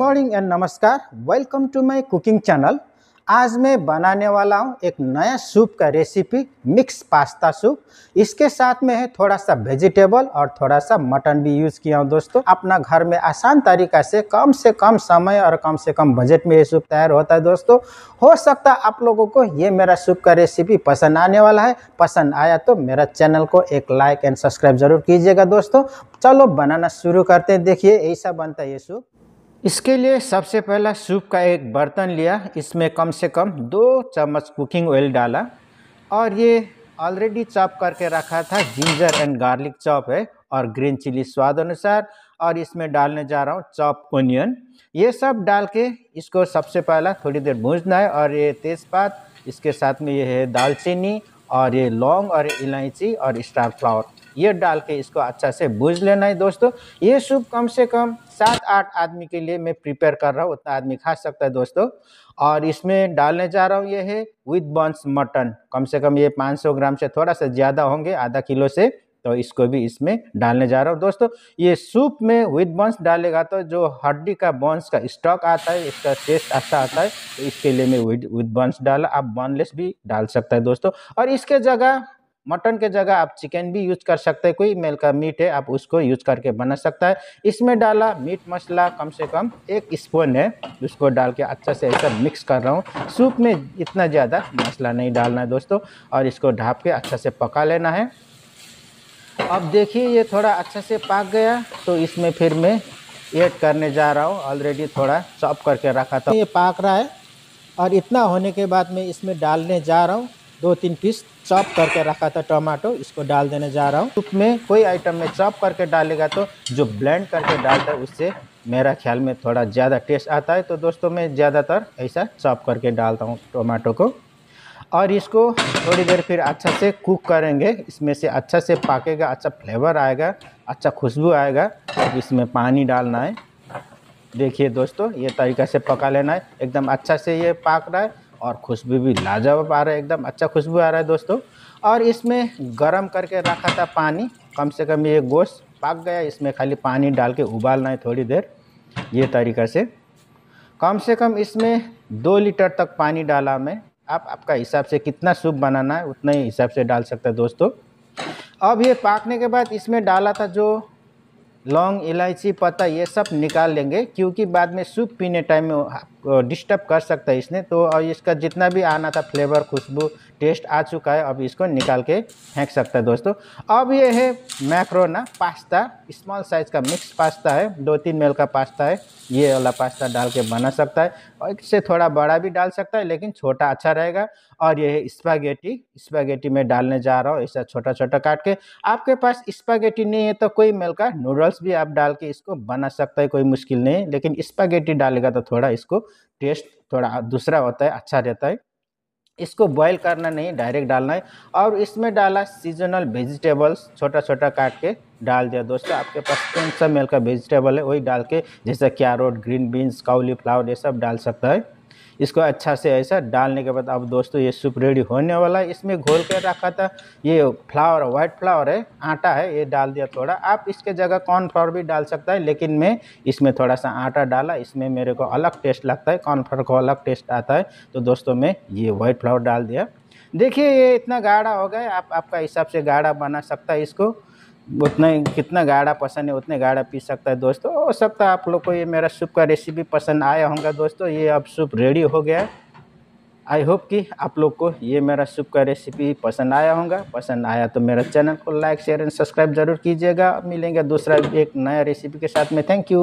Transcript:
morning and नमस्कार welcome to my cooking channel आज मैं बनाने वाला हूँ एक नया सूप का रेसिपी मिक्स पास्ता सूप इसके साथ में है थोड़ा सा वेजिटेबल और थोड़ा सा मटन भी यूज़ किया हूँ दोस्तों अपना घर में आसान तरीका से कम से कम समय और कम से कम बजट में ये सूप तैयार होता है दोस्तों हो सकता है आप लोगों को ये मेरा सूप का रेसिपी पसंद आने वाला है पसंद आया तो मेरा चैनल को एक लाइक एंड सब्सक्राइब जरूर कीजिएगा दोस्तों चलो बनाना शुरू करते हैं देखिए ऐसा बनता है ये सूप इसके लिए सबसे पहला सूप का एक बर्तन लिया इसमें कम से कम दो चम्मच कुकिंग ऑयल डाला और ये ऑलरेडी चॉप करके रखा था जिंजर एंड गार्लिक चॉप है और ग्रीन चिली स्वाद अनुसार और इसमें डालने जा रहा हूँ चॉप ओनियन ये सब डाल के इसको सबसे पहला थोड़ी देर भूजना है और ये तेज़पात इसके साथ में ये है दालचीनी और ये लौंग और इलायची और स्टार फ्लावर ये डाल के इसको अच्छा से भूज लेना है दोस्तों ये सूप कम से कम सात आठ आदमी के लिए मैं प्रिपेयर कर रहा हूँ उतना आदमी खा सकता है दोस्तों और इसमें डालने जा रहा हूँ ये है विद बॉन्स मटन कम से कम ये 500 ग्राम से थोड़ा सा ज़्यादा होंगे आधा किलो से तो इसको भी इसमें डालने जा रहा हूँ दोस्तों ये सूप में विद बॉन्स डालेगा तो जो हड्डी का बॉन्स का स्टॉक आता है इसका टेस्ट अच्छा आता है तो इसके लिए मैं विद विद बॉन्स डाला आप बॉनलेस भी डाल सकता है दोस्तों और इसके जगह मटन के जगह आप चिकन भी यूज कर सकते हैं कोई मेल का मीट है आप उसको यूज करके बना सकता है इसमें डाला मीट मसाला कम से कम एक स्पून है उसको डाल के अच्छा से ऐसा मिक्स कर रहा हूँ सूप में इतना ज़्यादा मसाला नहीं डालना है दोस्तों और इसको ढाप के अच्छा से पका लेना है अब देखिए ये थोड़ा अच्छा से पक गया तो इसमें फिर मैं ऐड करने जा रहा हूँ ऑलरेडी थोड़ा चॉप करके रखा था ये पाक रहा है और इतना होने के बाद मैं इसमें डालने जा रहा हूँ दो तीन पीस चॉप करके रखा था टमाटो इसको डाल देने जा रहा हूँ सूप में कोई आइटम में चॉप करके डालेगा तो जो ब्लेंड करके डालता है उससे मेरा ख्याल में थोड़ा ज़्यादा टेस्ट आता है तो दोस्तों मैं ज़्यादातर ऐसा चॉप करके डालता हूँ टमाटो को और इसको थोड़ी देर फिर अच्छा से कुक करेंगे इसमें से अच्छा से पाकेगा अच्छा फ्लेवर आएगा अच्छा खुशबू आएगा इसमें पानी डालना है देखिए दोस्तों ये तरीका से पका लेना है एकदम अच्छा से ये पाक रहा है और खुशबू भी लाजवाब आ रहा है एकदम अच्छा खुशबू आ रहा है दोस्तों और इसमें गरम करके रखा था पानी कम से कम ये गोश्त पक गया इसमें खाली पानी डाल के उबालना है थोड़ी देर ये तरीका से कम से कम इसमें दो लीटर तक पानी डाला मैं आप आपका हिसाब से कितना सूप बनाना है उतना ही हिसाब से डाल सकते हैं दोस्तों अब ये पाकने के बाद इसमें डाला था जो लौंग इलायची पत्ता ये सब निकाल लेंगे क्योंकि बाद में सूप पीने टाइम में डिस्टर्ब कर सकता है इसने तो और इसका जितना भी आना था फ्लेवर खुशबू टेस्ट आ चुका है अब इसको निकाल के फेंक सकता है दोस्तों अब ये है मैक्रोना पास्ता स्मॉल साइज़ का मिक्स पास्ता है दो तीन मेल का पास्ता है ये वाला पास्ता डाल के बना सकता है और इससे थोड़ा बड़ा भी डाल सकता है लेकिन छोटा अच्छा रहेगा और ये है स्पागेटी स्पागेटी में डालने जा रहा हूँ ऐसा छोटा छोटा काट के आपके पास स्पागेटी नहीं है तो कोई मेल का नूडल्स भी आप डाल के इसको बना सकता है कोई मुश्किल नहीं लेकिन स्पागेटी डालेगा तो थोड़ा इसको टेस्ट थोड़ा दूसरा होता है अच्छा रहता है इसको बॉयल करना नहीं डायरेक्ट डालना है और इसमें डाला सीजनल वेजिटेबल्स छोटा छोटा काट के डाल दिया दोस्तों आपके पास कौन सा मेल का वेजिटेबल है वही डाल के जैसे carrot green beans cauliflower ये सब डाल सकता है इसको अच्छा से ऐसा डालने के बाद अब दोस्तों ये सूप रेडी होने वाला है इसमें घोल के रखा था ये फ्लावर व्हाइट फ्लावर है आटा है ये डाल दिया थोड़ा आप इसके जगह कॉर्नफ्लावर भी डाल सकता है लेकिन मैं इसमें थोड़ा सा आटा डाला इसमें मेरे को अलग टेस्ट लगता है कॉर्नफ्लावर को अलग टेस्ट आता है तो दोस्तों मैं ये व्हाइट फ्लावर डाल दिया देखिए ये इतना गाढ़ा हो गया आप आपका हिसाब से गाढ़ा बना सकता है इसको उतना कितना गाढ़ा पसंद है उतने गाढ़ा पी सकता है दोस्तों हो सकता है आप लोग को ये मेरा सूप का रेसिपी पसंद आया होगा दोस्तों ये अब सूप रेडी हो गया आई होप कि आप लोग को ये मेरा सूप का रेसिपी पसंद आया होगा पसंद आया तो मेरा चैनल को लाइक शेयर एंड सब्सक्राइब जरूर कीजिएगा मिलेंगे दूसरा एक नया रेसिपी के साथ में थैंक यू